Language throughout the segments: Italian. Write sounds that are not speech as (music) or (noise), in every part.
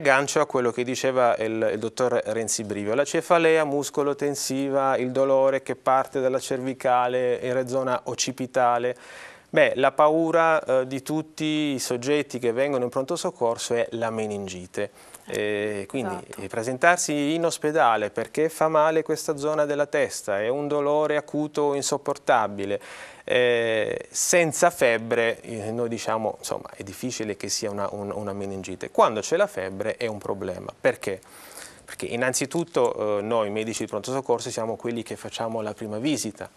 Aggancio a quello che diceva il, il, dottor Renzi Brivio, la cefalea muscolo-tensiva, il dolore che parte dalla cervicale in zona occipitale. Beh, la paura eh, di tutti i soggetti che vengono in pronto soccorso è la meningite. E eh, quindi esatto. Eh, presentarsi in ospedale perché fa male questa zona della testa, è un dolore acuto insopportabile. Eh, senza febbre eh, noi diciamo insomma è difficile che sia una, un, una meningite. Quando c'è la febbre è un problema. Perché? Perché innanzitutto eh, noi medici di pronto soccorso siamo quelli che facciamo la prima visita.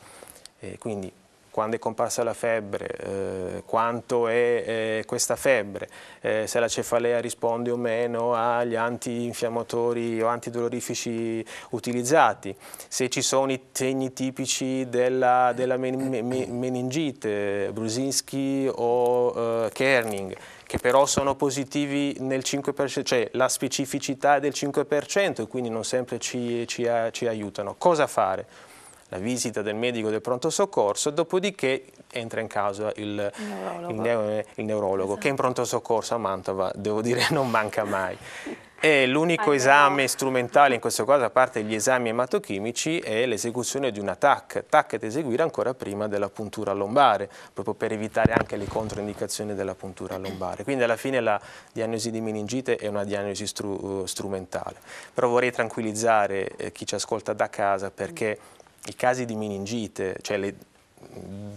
quindi quando è comparsa la febbre, eh, quanto è eh, questa febbre, eh, se la cefalea risponde o meno agli antinfiammatori o antidolorifici utilizzati, se ci sono i segni tipici della, della men men meningite, Brusinski o eh, Kerning che però sono positivi nel 5%, cioè la specificità è del 5% e quindi non sempre ci, ci, ci aiutano. Cosa fare? la visita del medico del pronto soccorso, dopodiché entra in causa il, neurologo, il il neurologo esatto. che in pronto soccorso a Mantova, devo dire, non manca mai. (laughs) E l'unico esame strumentale in questo caso, a parte gli esami ematochimici, è l'esecuzione di una TAC, TAC da eseguire ancora prima della puntura lombare, proprio per evitare anche le controindicazioni della puntura lombare. Quindi alla fine la diagnosi di meningite è una diagnosi stru strumentale. Però vorrei tranquillizzare eh, chi ci ascolta da casa perché i casi di meningite, cioè le,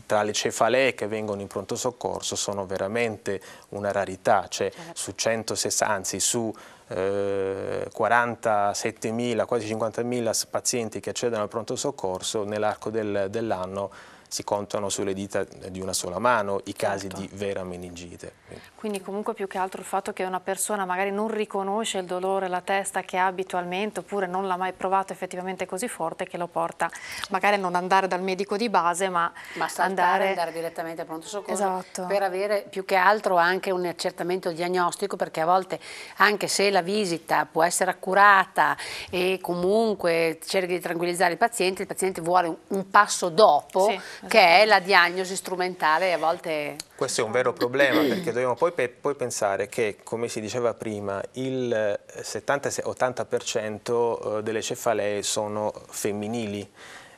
tra le cefalee che vengono in pronto soccorso sono veramente una rarità, cioè certo. su 160, anzi su eh, 47.000, quasi 50.000 pazienti che accedono al pronto soccorso nell'arco dell'anno si contano sulle dita di una sola mano i casi certo. di vera meningite. Quindi. comunque più che altro il fatto che una persona magari non riconosce il dolore, la testa che ha abitualmente oppure non l'ha mai provato effettivamente così forte che lo porta magari a non andare dal medico di base ma, ma andare... andare direttamente al pronto soccorso esatto. per avere più che altro anche un accertamento diagnostico perché a volte anche se la visita può essere accurata e comunque cerchi di tranquillizzare il paziente, il paziente vuole un passo dopo sì che è la diagnosi strumentale a volte... Questo è un vero problema (clears throat) perché dobbiamo poi, poi pensare che, come si diceva prima, il 70-80% eh, delle cefalee sono femminili.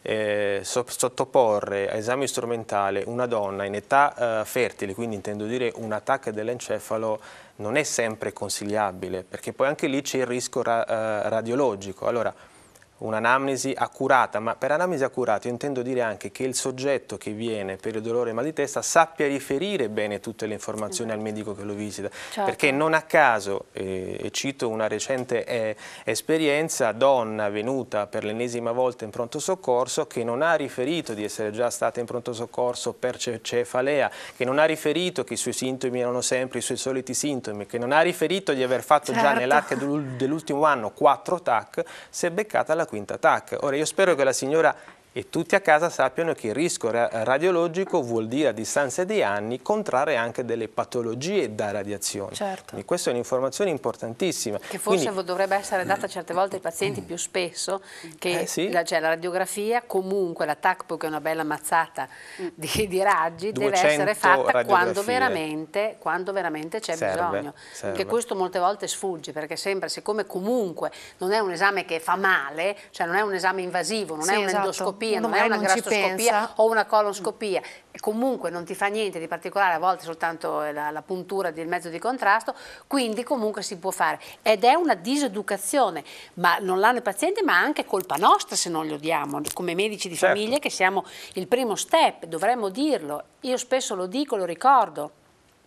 Eh, sottoporre a esame strumentale una donna in età eh, fertile, quindi intendo dire un attacco dell'encefalo, non è sempre consigliabile, perché poi anche lì c'è il rischio ra eh, radiologico. Allora, un'anamnesi accurata, ma per anamnesi accurata intendo dire anche che il soggetto che viene per il dolore e mal di testa sappia riferire bene tutte le informazioni al medico che lo visita, certo. perché non a caso, eh, e cito una recente eh, esperienza, donna venuta per l'ennesima volta in pronto soccorso che non ha riferito di essere già stata in pronto soccorso per cefalea, che non ha riferito che i suoi sintomi erano sempre i suoi soliti sintomi, che non ha riferito di aver fatto certo. già nell'arco dell'ultimo anno quattro TAC, si è beccata la quinta TAC. Ora io spero che la signora e tutti a casa sappiano che il rischio radiologico vuol dire a distanza di anni contrarre anche delle patologie da radiazione. Certo. Quindi questa è un'informazione importantissima. Che forse Quindi... dovrebbe essere data certe volte ai pazienti più spesso, che eh, sì. la, cioè, la, radiografia comunque, la TACPO che è una bella mazzata di, di raggi, deve essere fatta quando veramente, c'è bisogno. Serve. Che questo molte volte sfugge perché sembra, siccome comunque non è un esame che fa male, cioè non è un esame invasivo, non sì, è un'endoscopia, esatto endoscopia, non, non è una gastroscopia o una colonscopia. E comunque non ti fa niente di particolare, a volte soltanto la, la puntura del mezzo di contrasto, quindi comunque si può fare. Ed è una diseducazione, ma non l'hanno i pazienti, ma anche colpa nostra se non lo diamo, come medici di certo. famiglia che siamo il primo step, dovremmo dirlo. Io spesso lo dico, lo ricordo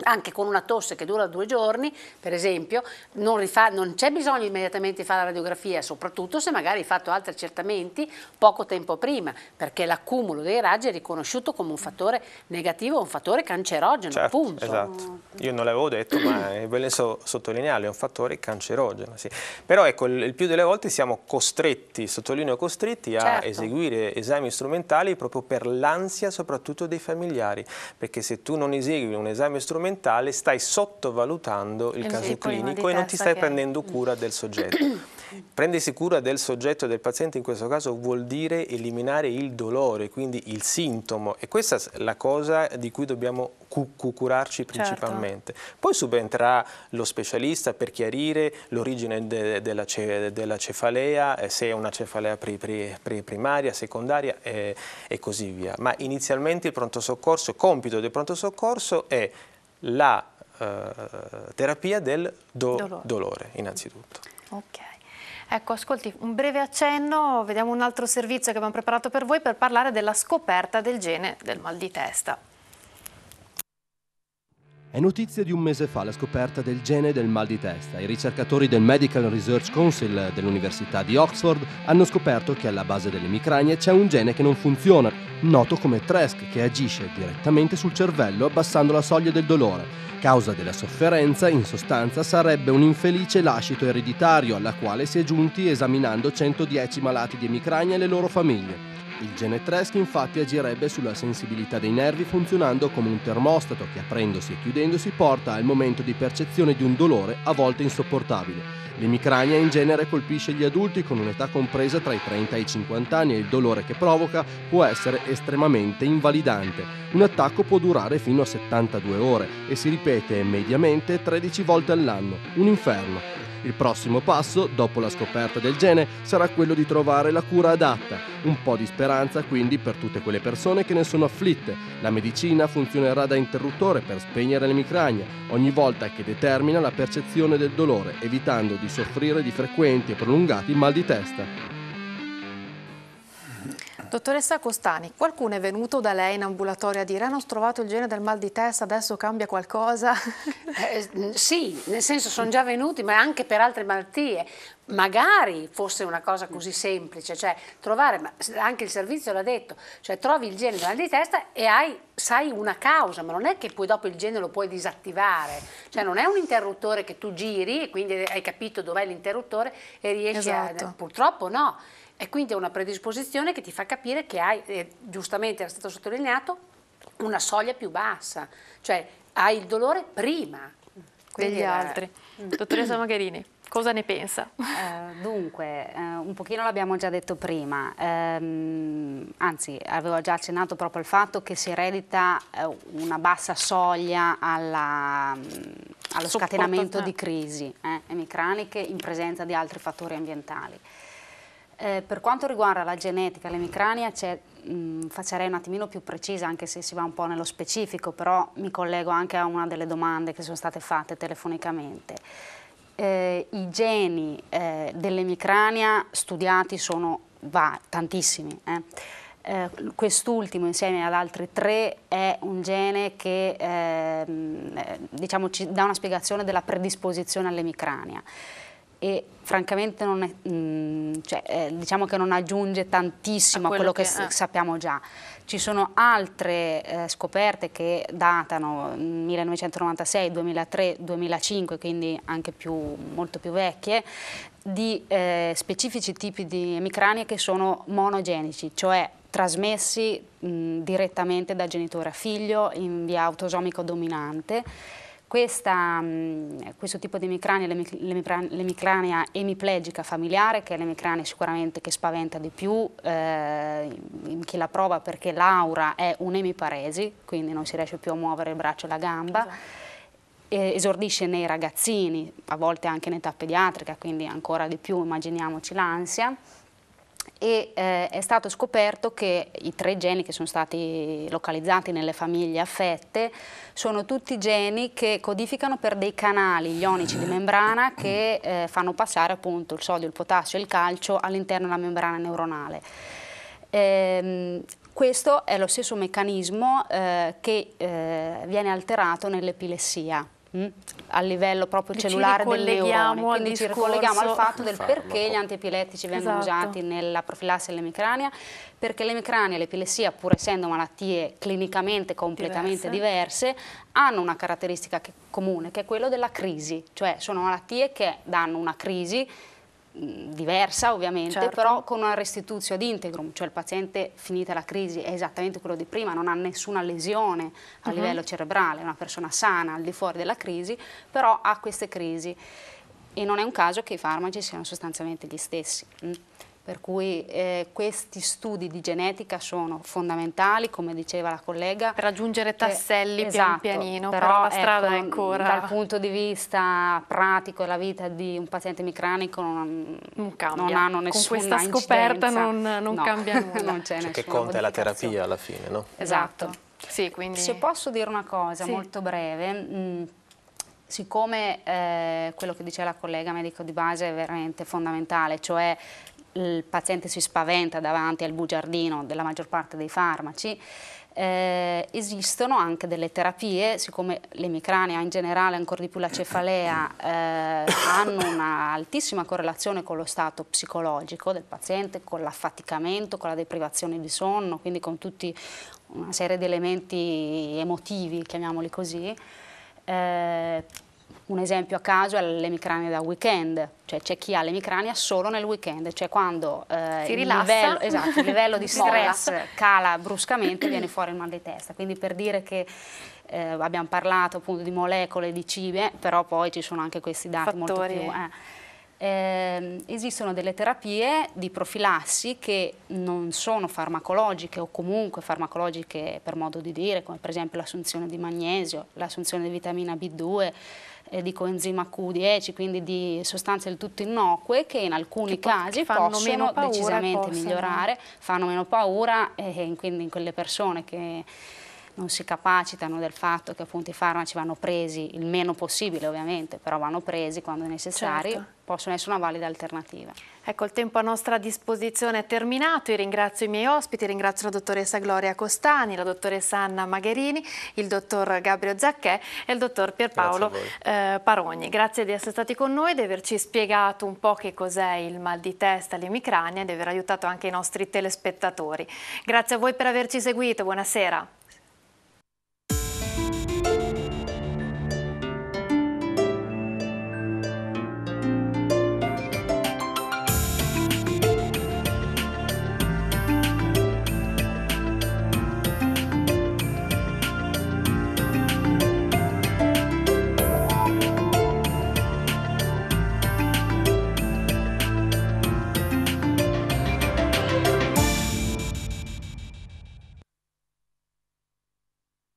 anche con una tosse che dura due giorni, per esempio, non, non c'è bisogno immediatamente di fare la radiografia, soprattutto se magari hai fatto altri accertamenti poco tempo prima, perché l'accumulo dei raggi è riconosciuto come un fattore negativo, un fattore cancerogeno, certo, appunto. Esatto. Io non l'avevo detto, ma è bene so sottolineare, è un fattore cancerogeno, sì. Però ecco, il, il, più delle volte siamo costretti, sottolineo costretti, a certo. eseguire esami strumentali proprio per l'ansia soprattutto dei familiari, perché se tu non esegui un esame strumentale mentale stai sottovalutando il, il caso clinico e non ti stai che... prendendo cura del soggetto. (clears throat) Prendersi cura del soggetto e del paziente in questo caso vuol dire eliminare il dolore, quindi il sintomo e questa è la cosa di cui dobbiamo curarci certo. principalmente. Certo. Poi subentrerà lo specialista per chiarire l'origine de della, ce della, cefalea, eh, se è una cefalea pri pri primaria, secondaria eh, e così via. Ma inizialmente il pronto soccorso, il compito del pronto soccorso è la eh, terapia del do dolore. dolore. innanzitutto. Ok. Ecco, ascolti, un breve accenno, vediamo un altro servizio che abbiamo preparato per voi per parlare della scoperta del gene del mal di testa. È notizia di un mese fa la scoperta del gene del mal di testa. I ricercatori del Medical Research Council dell'Università di Oxford hanno scoperto che alla base delle micranie c'è un gene che non funziona noto come Tresk, che agisce direttamente sul cervello abbassando la soglia del dolore. Causa della sofferenza, in sostanza, sarebbe un infelice lascito ereditario alla quale si è giunti esaminando 110 malati di emicrania e le loro famiglie. Il gene Tresk infatti agirebbe sulla sensibilità dei nervi funzionando come un termostato che aprendosi e chiudendosi porta al momento di percezione di un dolore a volte insopportabile. L'emicrania in genere colpisce gli adulti con un'età compresa tra i 30 e i 50 anni e il dolore che provoca può essere estremamente invalidante. Un attacco può durare fino a 72 ore e si ripete mediamente 13 volte all'anno. Un inferno. Il prossimo passo, dopo la scoperta del gene, sarà quello di trovare la cura adatta. Un po' di speranza quindi per tutte quelle persone che ne sono afflitte. La medicina funzionerà da interruttore per spegnere l'emicrania, ogni volta che determina la percezione del dolore, evitando di soffrire di frequenti e prolungati mal di testa. Dottoressa Costani, qualcuno è venuto da lei in ambulatorio a dire hanno ah, trovato il gene del mal di testa, adesso cambia qualcosa? (laughs) Eh, eh, sì, nel senso sono già venuti, ma anche per altre malattie. Magari fosse una cosa così semplice, cioè trovare, ma anche il servizio l'ha detto, cioè trovi il gene del mal di testa e hai, sai una causa, ma non è che poi dopo il gene lo puoi disattivare, cioè non è un interruttore che tu giri e quindi hai capito dov'è l'interruttore e riesci esatto. a... Purtroppo no. E quindi è una predisposizione che ti fa capire che hai, eh, giustamente era stato sottolineato, una soglia più bassa, cioè hai il dolore prima degli era... altri. (clears throat) Dottoressa Magherini. Cosa ne pensa? Eh, dunque, eh, un pochino l'abbiamo già detto prima, ehm, anzi avevo già accennato proprio al fatto che si eredita eh, una bassa soglia alla, mm, allo scatenamento certo. di crisi eh, emicraniche in presenza di altri fattori ambientali. Eh, per quanto riguarda la genetica, l'emicrania c'è mm, facerei un attimino più precisa anche se si va un po' nello specifico, però mi collego anche a una delle domande che sono state fatte telefonicamente. Eh, I geni eh, dell'emicrania studiati sono va, tantissimi. Eh. Eh, quest'ultimo insieme ad altri tre è un gene che ehm, eh, diciamo, ci dà una spiegazione della predisposizione all'emicrania e francamente non è, mh, mm, cioè, eh, diciamo che non aggiunge tantissimo a quello, a quello che, che eh. sappiamo già. Ci sono altre eh, scoperte che datano 1996, 2003, 2005, quindi anche più, molto più vecchie, di eh, specifici tipi di emicranie che sono monogenici, cioè trasmessi mh, mm, direttamente da genitore a figlio in via autosomico dominante questa, mm, questo tipo di emicrania, l'emicrania emiplegica familiare, che è l'emicrania sicuramente che spaventa di più eh, chi la prova perché l'aura è un'emiparesi, quindi non si riesce più a muovere il braccio e la gamba. Esatto esordisce nei ragazzini, a volte anche in età pediatrica, quindi ancora di più immaginiamoci l'ansia e eh, è stato scoperto che i tre geni che sono stati localizzati nelle famiglie affette sono tutti geni che codificano per dei canali ionici di membrana che eh, fanno passare appunto il sodio, il potassio e il calcio all'interno della membrana neuronale. Ehm, questo è lo stesso meccanismo eh, che eh, viene alterato nell'epilessia. Mm? a livello proprio cellulare del neurone, quindi ci ricolleghiamo al fatto del perché gli antiepilettici vengono esatto. usati nella profilassi dell'emicrania, perché l'emicrania e l'epilessia, pur essendo malattie clinicamente completamente diverse. diverse, hanno una caratteristica che, comune che è quella della crisi, cioè sono malattie che danno una crisi diversa ovviamente, certo. però con una restituzione ad integrum, cioè il paziente finita la crisi è esattamente quello di prima, non ha nessuna lesione a uh mhm. -huh. livello cerebrale, è una persona sana al di fuori della crisi, però ha queste crisi e non è un caso che i farmaci siano sostanzialmente gli stessi. Per cui eh, questi studi di genetica sono fondamentali, come diceva la collega. Per raggiungere tasselli che, esatto, pian pianino, però, però la ecco, strada ecco, è ancora... Dal punto di vista pratico la vita di un paziente micranico non, non, non hanno nessuna Con questa scoperta non, non no, cambia nulla. (laughs) non c'è cioè che conta è la terapia alla fine, no? Esatto. esatto. Sì, quindi... Se posso dire una cosa sì. molto breve... Mh, mm, siccome eh, quello che diceva la collega medico di base è veramente fondamentale, cioè il paziente si spaventa davanti al bugiardino della maggior parte dei farmaci, eh, esistono anche delle terapie, siccome l'emicrania in generale, ancora di più la cefalea, eh, hanno un'altissima correlazione con lo stato psicologico del paziente, con l'affaticamento, con la deprivazione di sonno, quindi con tutta una serie di elementi emotivi, chiamiamoli così. Eh, un esempio a caso è l'emicrania da weekend, cioè c'è chi ha l'emicrania solo nel weekend, cioè quando eh, il, livello, esatto, il, livello, di (laughs) stress cala bruscamente viene fuori il mal di testa. Quindi per dire che eh, abbiamo parlato appunto di molecole, di cibe, però poi ci sono anche questi dati Fattori. molto più... Eh. Eh, esistono delle terapie di profilassi che non sono farmacologiche o comunque farmacologiche per modo di dire, come per esempio l'assunzione di magnesio, l'assunzione di vitamina B2, eh, di coenzima Q10, quindi di sostanze del tutto innocue che in alcuni che casi possono decisamente possono. migliorare, fanno meno paura e quindi in quelle persone che non si capacitano del fatto che appunto i farmaci vanno presi il meno possibile ovviamente, però vanno presi quando necessari, certo. possono essere una valida alternativa. Ecco, il tempo a nostra disposizione è terminato, io ringrazio i miei ospiti, ringrazio la dottoressa Gloria Costani, la dottoressa Anna Magherini, il dottor Gabriel Zacchè e il dottor Pierpaolo Grazie eh, Parogni. Grazie di essere stati con noi, di averci spiegato un po' che cos'è il mal di testa, l'emicrania e di aver aiutato anche i nostri telespettatori. Grazie a voi per averci seguito, buonasera.